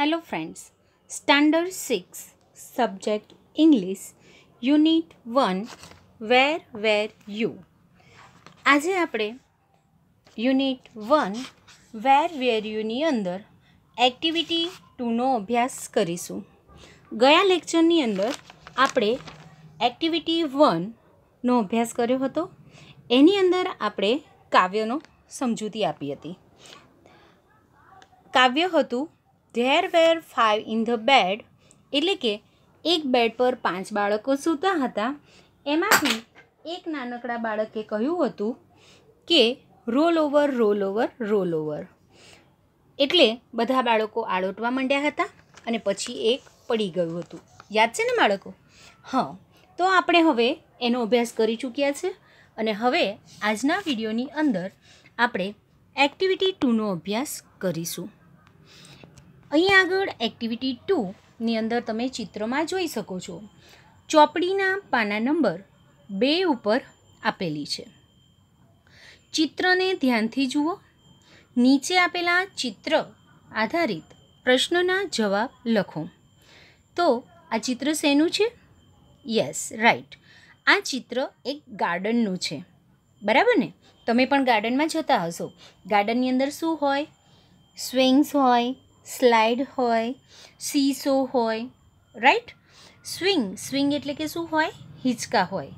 hello friends standard six subject English unit one where where you આજે આપણે unit one where વેર યુની અંદર activity ટુનો અભ્યાસ કરીશું ગયા લેક્ચરની અંદર આપણે એક્ટિવિટી વનનો અભ્યાસ કર્યો હતો એની અંદર આપણે કાવ્યનો સમજૂતી આપી હતી કાવ્ય હતું there were five in the bed એટલે કે એક બેડ પર પાંચ બાળકો સૂતા હતા એમાંથી એક નાનકડા બાળકે કહ્યું હતું કે roll over roll over roll over એટલે બધા બાળકો આળોટવા માંડ્યા હતા અને પછી એક પડી ગયું હતું યાદ છે ને બાળકો હા તો આપણે હવે એનો અભ્યાસ કરી ચૂક્યા છે અને હવે આજના વિડીયોની અંદર આપણે એક્ટિવિટી ટુનો અભ્યાસ કરીશું અહીં આગળ એક્ટિવિટી ટુની અંદર તમે ચિત્રમાં જોઈ શકો છો ચોપડીના પાના નંબર બે ઉપર આપેલી છે ચિત્રને ધ્યાનથી જુઓ નીચે આપેલા ચિત્ર આધારિત પ્રશ્નના જવાબ લખો તો આ ચિત્ર શેનું છે યસ રાઈટ આ ચિત્ર એક ગાર્ડનનું છે બરાબર ને તમે પણ ગાર્ડનમાં જતા હશો ગાર્ડનની અંદર શું હોય સ્વિંગ્સ હોય સ્લાઇડ હોય સીસો હોય રાઈટ સ્વિંગ સ્વિંગ એટલે કે શું હોય હિંચકા હોય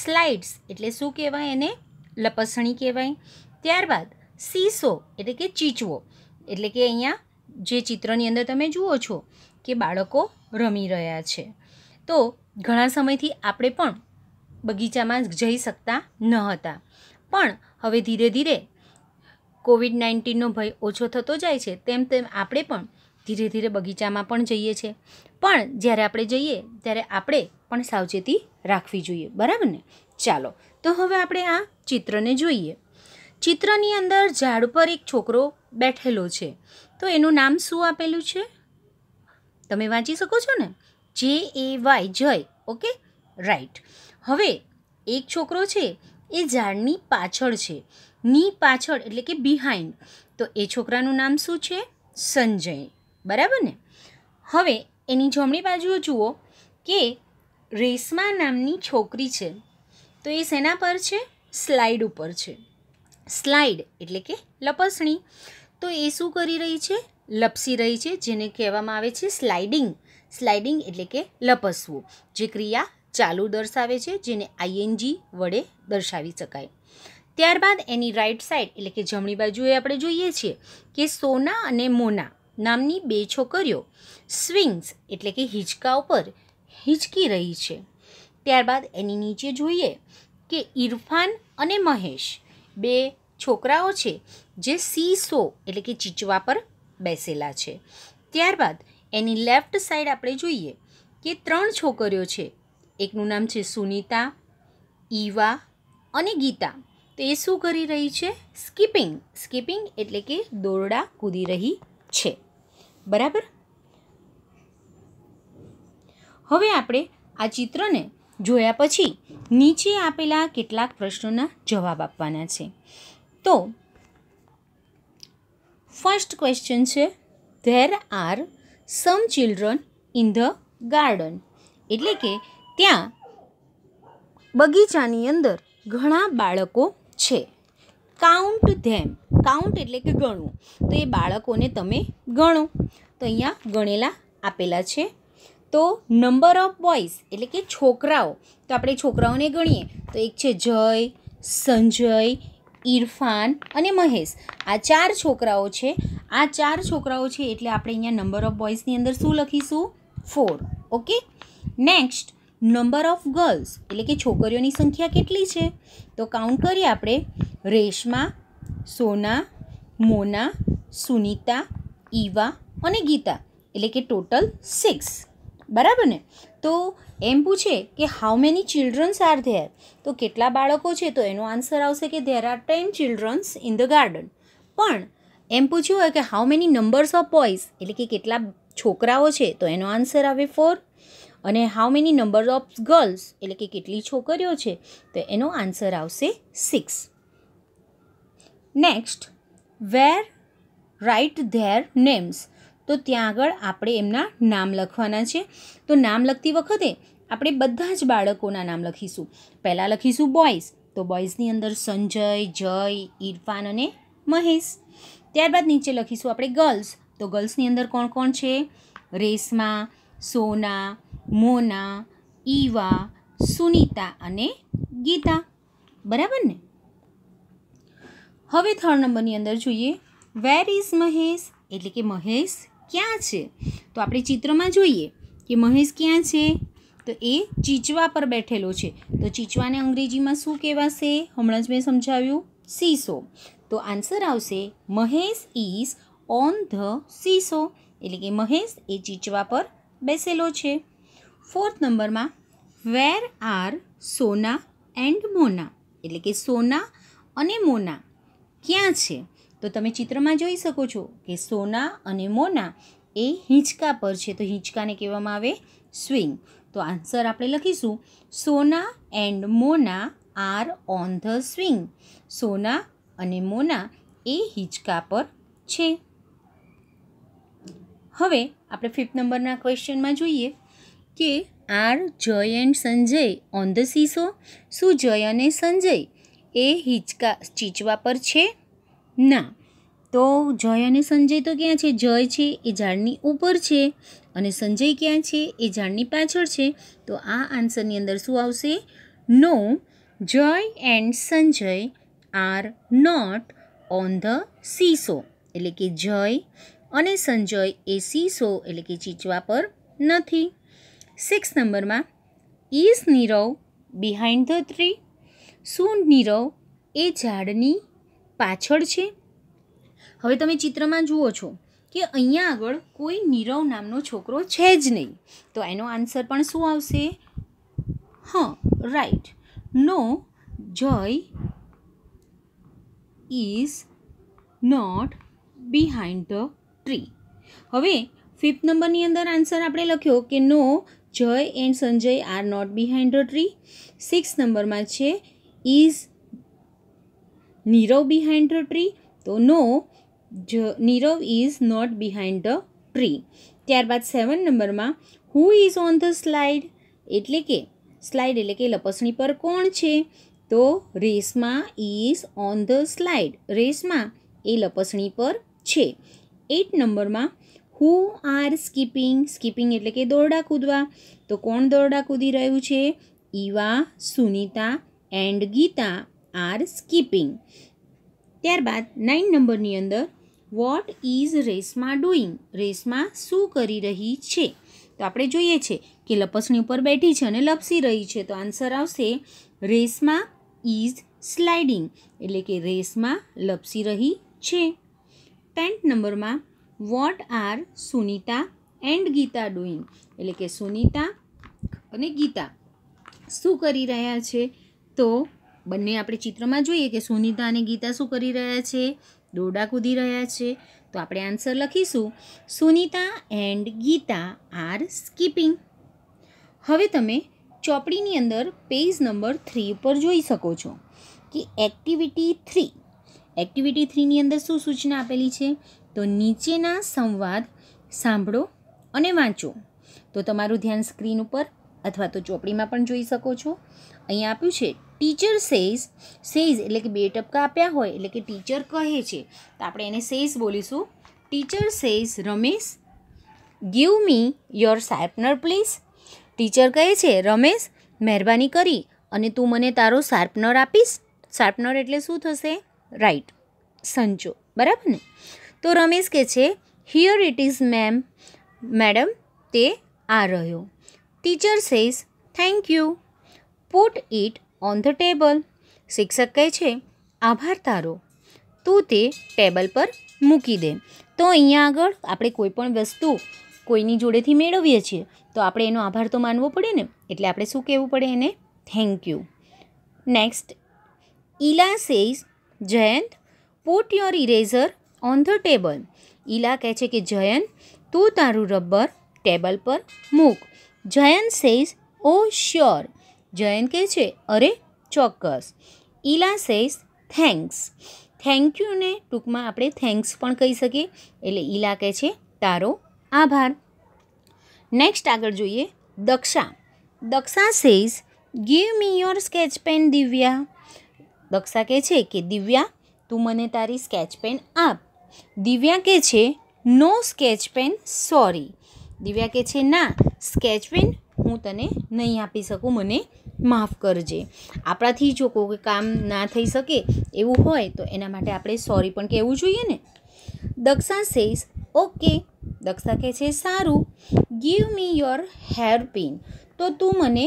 સ્લાઇડ્સ એટલે શું કહેવાય એને લપસણી કહેવાય ત્યારબાદ સીસો એટલે કે ચીચવો એટલે કે અહીંયા જે ચિત્રની અંદર તમે જુઓ છો કે બાળકો રમી રહ્યા છે તો ઘણા સમયથી આપણે પણ બગીચામાં જઈ શકતા ન હતા પણ હવે ધીરે ધીરે કોવિડ નાઇન્ટીનનો ભય ઓછો થતો જાય છે તેમ તેમ આપણે પણ ધીરે ધીરે બગીચામાં પણ જઈએ છીએ પણ જ્યારે આપણે જઈએ ત્યારે આપણે પણ સાવચેતી રાખવી જોઈએ બરાબર ને ચાલો તો હવે આપણે આ ચિત્રને જોઈએ ચિત્રની અંદર ઝાડ પર એક છોકરો બેઠેલો છે તો એનું નામ શું આપેલું છે તમે વાંચી શકો છો ને J A Y Jay okay right હવે એક છોકરો છે એ ઝાડની પાછળ છે ની પાછળ એટલે કે બિહાઇન્ડ તો એ છોકરાનું નામ શું છે સંજય બરાબર ને હવે એની જમણી બાજુ જુઓ કે રેશમા નામની છોકરી છે તો એ સેના પર છે સ્લાઇડ ઉપર છે સ્લાઇડ એટલે કે લપસણી તો એ શું કરી રહી છે લપસી રહી છે જેને કહેવામાં આવે છે સ્લાઇડિંગ સ્લાઇડિંગ એટલે કે લપસવું જે ક્રિયા ચાલુ દર્શાવે છે જેને આઈએનજી વડે દર્શાવી શકાય ત્યારબાદ એની રાઈટ સાઈડ એટલે કે જમણી બાજુએ આપણે જોઈએ છીએ કે સોના અને મોના નામની બે છોકરીઓ સ્વિંગ્સ એટલે કે હિંચકા ઉપર હિંચકી રહી છે ત્યારબાદ એની નીચે જોઈએ કે ઇરફાન અને મહેશ બે છોકરાઓ છે જે સી સો એટલે કે ચીચવા પર બેસેલા છે ત્યારબાદ એની લેફ્ટ સાઈડ આપણે જોઈએ કે ત્રણ છોકરીઓ છે એકનું નામ છે સુનિતા ઈવા અને ગીતા તો એ શું કરી રહી છે સ્કીપિંગ સ્કીપિંગ એટલે કે દોરડા કૂદી રહી છે બરાબર હવે આપણે આ ચિત્રને જોયા પછી નીચે આપેલા કેટલાક પ્રશ્નોના જવાબ આપવાના છે તો ફર્સ્ટ ક્વેશ્ચન છે there are some children in the garden એટલે કે ત્યાં બગીચાની અંદર ઘણા બાળકો છે કાઉન્ટ ધેમ કાઉન્ટ એટલે કે ગણવું તો એ બાળકોને તમે ગણો તો અહીંયા ગણેલા આપેલા છે તો નંબર ઓફ બોયઝ એટલે કે છોકરાઓ તો આપણે છોકરાઓને ગણીએ તો એક છે જય સંજય ઇરફાન અને મહેશ આ ચાર છોકરાઓ છે આ ચાર છોકરાઓ છે એટલે આપણે અહીંયા નંબર ઓફ બોયઝની અંદર શું લખીશું four okay next number of girls એટલે કે છોકરીઓની સંખ્યા કેટલી છે તો કાઉન્ટ કરીએ આપણે રેશમા સોના મોના સુનિતા ઈવા અને ગીતા એટલે કે ટોટલ સિક્સ બરાબર ને તો એમ પૂછે કે how many childrens are there તો કેટલા બાળકો છે તો એનો આન્સર આવશે કે there are ten childrens in the garden પણ એમ પૂછ્યું હોય કે how many numbers of boys એટલે કે કેટલા છોકરાઓ છે તો એનો આન્સર આવે ફોર અને how many number of girls એટલે કે કેટલી છોકરીઓ છે તો એનો આન્સર આવશે six next where write their names તો ત્યાં આગળ આપણે એમના નામ લખવાના છે તો નામ લખતી વખતે આપણે બધા જ બાળકોના નામ લખીશું પહેલાં લખીશું બોયઝ તો બોયઝની અંદર સંજય જય ઇરફાન અને મહેશ ત્યારબાદ નીચે લખીશું આપણે ગર્લ્સ તો ગર્લ્સની અંદર કોણ કોણ છે રેશમા સોના મોના ઈવા સુનિતા અને ગીતા બરાબર ને હવે થર્ડ નંબરની અંદર જોઈએ વેર ઇઝ મહેશ એટલે કે મહેશ ક્યાં છે તો આપણે ચિત્રમાં જોઈએ કે મહેશ ક્યાં છે તો એ ચીચવા પર બેઠેલો છે તો ચીચવાને અંગ્રેજીમાં શું કહેવાશે હમણાં જ મેં સમજાવ્યું સીસો તો આન્સર આવશે Mahesh is on the seesaw એટલે કે મહેશ એ ચીચવા પર બેસેલો છે ફોર્થ નંબરમાં વેર આર સોના એન્ડ મોના એટલે કે સોના અને મોના ક્યાં છે તો તમે ચિત્રમાં જોઈ શકો છો કે સોના અને મોના એ હિંચકા પર છે તો હિંચકાને કહેવામાં આવે સ્વિંગ તો આન્સર આપણે લખીશું Sona and Mona are on the swing Sona અને મોના એ હિંચકા પર છે હવે આપણે ફિફ્થ નંબરના ક્વેશ્ચનમાં જોઈએ કે are Jay and Sanjay on the seesaw શું જય અને સંજય એ હિંચકા ચીચવા પર છે ના તો જય અને સંજય તો ક્યાં છે જય છે એ ઝાડની ઉપર છે અને સંજય ક્યાં છે એ ઝાડની પાછળ છે તો આ આન્સરની અંદર શું આવશે no Jay and Sanjay are not on the seesaw એટલે કે જય અને સંજય એ સીસો એટલે કે ચીચવા પર નથી સિક્સ નંબરમાં is Nirav behind the tree શું નીરવ એ ઝાડની પાછળ છે હવે તમે ચિત્રમાં જુઓ છો કે અહીંયા આગળ કોઈ નીરવ નામનો છોકરો છે જ નહીં તો એનો આન્સર પણ શું આવશે હા right no Jay is not behind the tree હવે ફિફ્થ નંબરની અંદર આન્સર આપણે લખ્યો કે no Jay and Sanjay are not behind the tree six નંબરમાં છે is Nirav behind the tree તો નો જ Nirav is not behind the tree ત્યારબાદ સેવન નંબરમાં who is on the slide એટલે કે સ્લાઇડ એટલે કે લપસણી પર કોણ છે તો રેસમાં ઇઝ ઓન ધ સ્લાઇડ રેસમાં એ લપસણી પર છે એટ નંબરમાં હુ આર સ્કીપિંગ સ્કીપિંગ એટલે કે દોરડા કૂદવા તો કોણ દોરડા કૂદી રહ્યું છે Eva Sunita and Gita are skipping ત્યારબાદ નાઇન નંબરની અંદર વોટ ઇઝ રેસમાં ડુઈંગ રેસમાં શું કરી રહી છે તો આપણે જોઈએ છે કે લપસણી ઉપર બેઠી છે અને લપસી રહી છે તો આન્સર આવશે રેસમાં ઇઝ સ્લાઇડિંગ એટલે કે રેસમાં લપસી રહી છે ટેન્થ નંબરમાં what are Sunita and Gita doing એટલે કે સુનિતા અને ગીતા શું કરી રહ્યા છે તો બંને આપણે ચિત્રમાં જોઈએ કે સુનિતા અને ગીતા શું કરી રહ્યા છે દોરડા કૂદી રહ્યા છે તો આપણે આન્સર લખીશું Sunita and Gita are skipping હવે તમે ચોપડીની અંદર પેજ નંબર થ્રી ઉપર જોઈ શકો છો કે એક્ટિવિટી થ્રી એક્ટિવિટી થ્રીની અંદર શું સૂચના આપેલી છે તો નીચેના સંવાદ સાંભળો અને વાંચો તો તમારું ધ્યાન સ્ક્રીન ઉપર અથવા તો ચોપડીમાં પણ જોઈ શકો છો અહીંયા આપ્યું છે ટીચર સેઝ સેઝ એટલે કે બે ટપકા આપ્યા હોય એટલે કે ટીચર કહે છે તો આપણે એને સેઝ બોલીશું teacher says Ramesh give me your sharpener please teacher કહે છે રમેશ મહેરબાની કરી અને તું મને તારો શાર્પનર આપીશ શાર્પનર એટલે શું થશે રાઈટ સંચો બરાબર ને તો રમેશ કહે છે here it is ma'am madam તે આ રહ્યો teacher says thank you put it on the table શિક્ષક કહે છે આભાર તારો તું તે ટેબલ પર મૂકી દે તો અહીંયા આગળ આપણે કોઈ પણ વસ્તુ કોઈની જોડેથી મેળવીએ છીએ તો આપણે એનો આભાર તો માનવો પડે ને એટલે આપણે શું કહેવું પડે એને thank you next Ila says Jayant put your eraser on the table Ila કહે છે કે જયન તું તારું રબર ટેબલ પર મૂક Jayan says oh sure Jayan કહે છે અરે ચોક્કસ ઈલા સેઝ થેન્ક્સ થેન્ક યુને ટૂંકમાં આપણે થેન્ક્સ પણ કહી શકીએ એટલે ઈલા કહે છે તારો આભાર નેક્સ્ટ આગળ જોઈએ Daksha Daksha says give me your sketch pen Divya Daksha કહે છે કે દિવ્યા તું મને તારી સ્કેચ પેન આપ દિવ્યા કહે છે no sketch pen sorry Divya કહે છે ના સ્કેચ પેન હું તને નહીં આપી શકું મને માફ કરજે આપણાથી જો કોઈ કામ ના થઈ શકે એવું હોય તો એના માટે આપણે સોરી પણ કહેવું જોઈએ ને દક્ષા સેઝ ઓકે દક્ષા કહે છે સારું give me your hair pin તો તું મને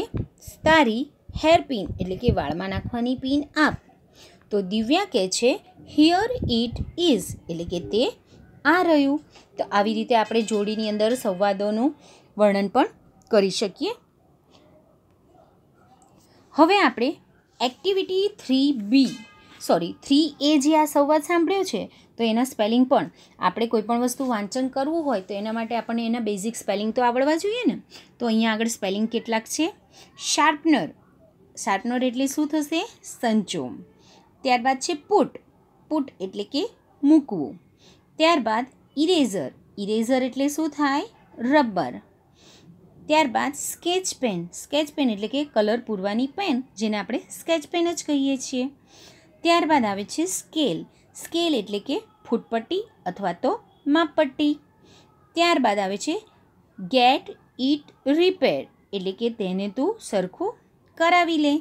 તારી હેર પિન એટલે કે વાળમાં નાખવાની પિન આપ તો દિવ્યા કહે છે હિયર ઇટ ઇઝ એટલે કે તે આ રહ્યું તો આવી રીતે આપણે જોડીની અંદર સંવાદોનું વર્ણન પણ કરી શકીએ હવે આપણે activity three B sorry three A જે આ સંવાદ સાંભળ્યો છે તો એના સ્પેલિંગ પણ આપણે કોઈપણ વસ્તુ વાંચન કરવું હોય તો એના માટે આપણને એના બેઝિક સ્પેલિંગ તો આવડવા જોઈએ ને તો અહીંયા આગળ સ્પેલિંગ કેટલાક છે શાર્પનર શાર્પનર એટલે શું થશે સંચોમ ત્યારબાદ છે પુટ પુટ એટલે કે મૂકવું ત્યારબાદ ઇરેઝર ઇરેઝર એટલે શું થાય રબર ત્યારબાદ સ્કેચ પેન સ્કેચ પેન એટલે કે કલર પૂરવાની પેન જેને આપણે સ્કેચ પેન જ કહીએ છીએ ત્યારબાદ આવે છે સ્કેલ સ્કેલ એટલે કે ફૂટપટ્ટી અથવા તો માપપટ્ટી ત્યારબાદ આવે છે ગેટ ઇટ રિપેર એટલે કે તેને તું સરખું કરાવી લે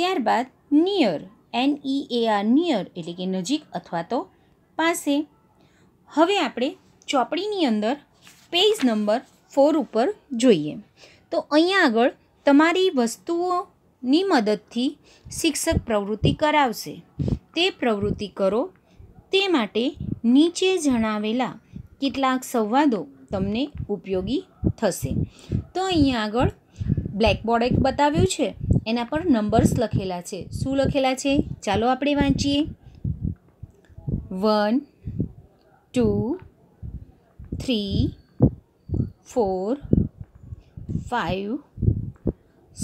ત્યારબાદ near N A R near એટલે કે નજીક અથવા તો પાસે હવે આપણે ચોપડીની અંદર પેજ નંબર ફોર ઉપર જોઈએ તો અહીંયા આગળ તમારી વસ્તુઓની મદદથી શિક્ષક પ્રવૃત્તિ કરાવશે તે પ્રવૃત્તિ કરો તે માટે નીચે જણાવેલા કેટલાક સંવાદો તમને ઉપયોગી થશે તો અહીંયા આગળ બ્લેકબોર્ડ એક બતાવ્યું છે એના પર નંબર્સ લખેલા છે શું લખેલા છે ચાલો આપણે વાંચીએ one two three four five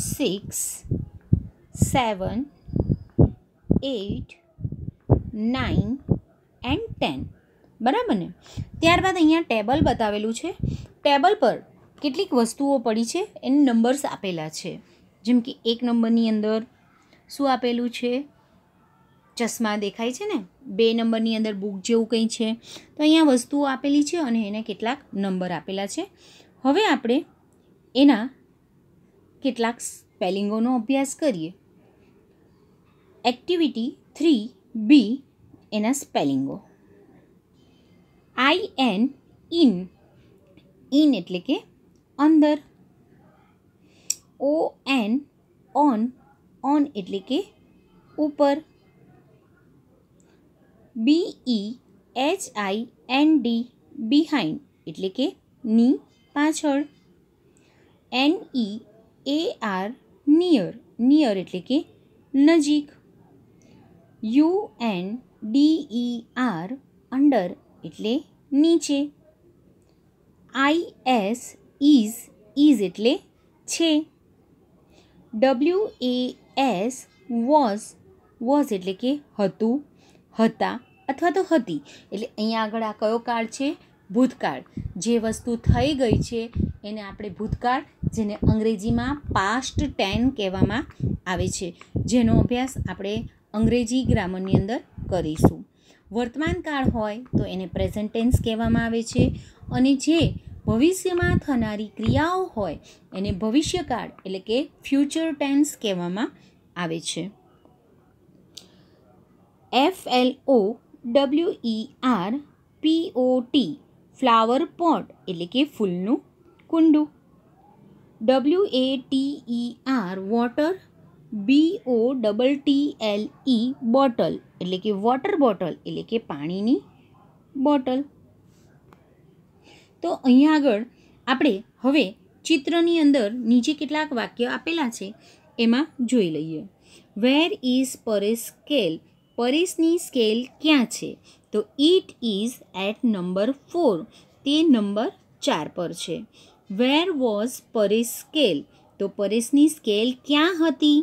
six seven eight nine and ten બરાબર ને ત્યારબાદ અહીંયા ટેબલ બતાવેલું છે ટેબલ પર કેટલીક વસ્તુઓ પડી છે એને નંબર્સ આપેલા છે જેમ કે એક નંબરની અંદર શું આપેલું છે ચશ્મા દેખાય છે ને બે નંબરની અંદર બુક જેવું કંઈ છે તો અહીંયા વસ્તુઓ આપેલી છે અને એને કેટલાક નંબર આપેલા છે હવે આપણે એના કેટલાક સ્પેલિંગોનો અભ્યાસ કરીએ એક્ટિવિટી થ્રી બી એના સ્પેલિંગો આઈ એન ઇન ઇન એટલે કે અંદર ओ एन ऑन ऑन एट्ले कि ऊपर B E H I N D behind एट्ले कि नी पाचड़ N E A R near near एट्ले कि नजीक U N D E R under एट्ले नीचे आई एस इज इज एट्ले W A S was was એટલે કે હતું હતા અથવા તો હતી એટલે અહીંયા આગળ આ કયો કાળ છે ભૂતકાળ જે વસ્તુ થઈ ગઈ છે એને આપણે ભૂતકાળ જેને અંગ્રેજીમાં પાસ્ટ ટેન કહેવામાં આવે છે જેનો અભ્યાસ આપણે અંગ્રેજી ગ્રામરની અંદર કરીશું વર્તમાન કાળ હોય તો એને પ્રેઝન્ટેન્સ કહેવામાં આવે છે અને જે ભવિષ્યમાં થનારી ક્રિયાઓ હોય એને ભવિષ્યકાળ એટલે કે ફ્યુચર ટેન્સ કહેવામાં આવે છે F L O W E R P O T flowerpot એટલે કે ફૂલનું કુંડું W A T E R water B O double T L E bottle એટલે કે વોટર બોટલ એટલે કે પાણીની બોટલ તો અહીંયા આગળ આપણે હવે ચિત્રની અંદર નીચે કેટલાક વાક્ય આપેલા છે એમાં જોઈ લઈએ વેર ઇઝ પરેશ સ્કેલ પરેશની સ્કેલ ક્યાં છે તો it is at number four તે નંબર ચાર પર છે વેર વોઝ પરેશ સ્કેલ તો પરેશની સ્કેલ ક્યાં હતી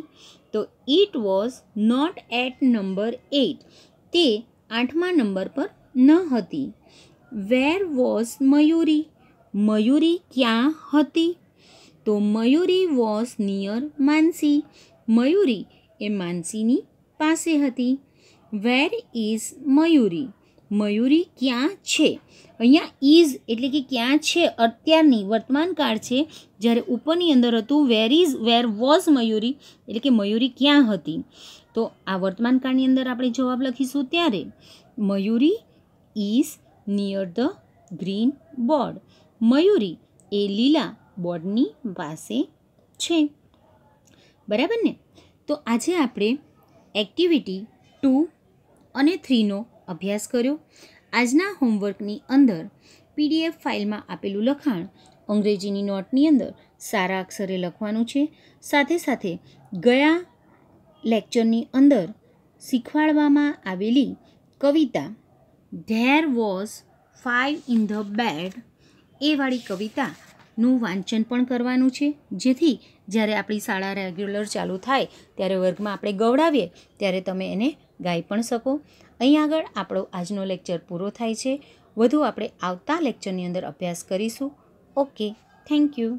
તો it was not at number eight તે આઠમા નંબર પર ન હતી વેર વોઝ મયુરી મયુરી ક્યાં હતી તો મયુરી વોઝ નિયર માનસી મયુરી એ માનસીની પાસે હતી વેર ઇઝ મયુરી મયુરી ક્યાં છે અહીંયા ઇઝ એટલે કે ક્યાં છે અત્યારની વર્તમાન કાળ છે જ્યારે ઉપરની અંદર હતું where is where was Mayuri એટલે કે મયુરી ક્યાં હતી તો આ વર્તમાન કાળની અંદર આપણે જવાબ લખીશું ત્યારે Mayuri is near the green board Mayuri એ લીલા બોર્ડની પાસે છે બરાબર ને તો આજે આપણે એક્ટિવિટી ટુ અને થ્રીનો અભ્યાસ કર્યો આજના હોમવર્કની અંદર પીડીએફ ફાઇલમાં આપેલું લખાણ અંગ્રેજીની નોટની અંદર સારા અક્ષરે લખવાનું છે સાથે સાથે ગયા લેક્ચરની અંદર શીખવાડવામાં આવેલી કવિતા there was five in the bed એ વાળી કવિતાનું વાંચન પણ કરવાનું છે જેથી જ્યારે આપણી શાળા રેગ્યુલર ચાલુ થાય ત્યારે વર્ગમાં આપણે ગવડાવીએ ત્યારે તમે એને ગાઈ પણ શકો અહીં આગળ આપણો આજનો લેક્ચર પૂરો થાય છે વધુ આપણે આવતા લેક્ચરની અંદર અભ્યાસ કરીશું ઓકે થેન્ક યુ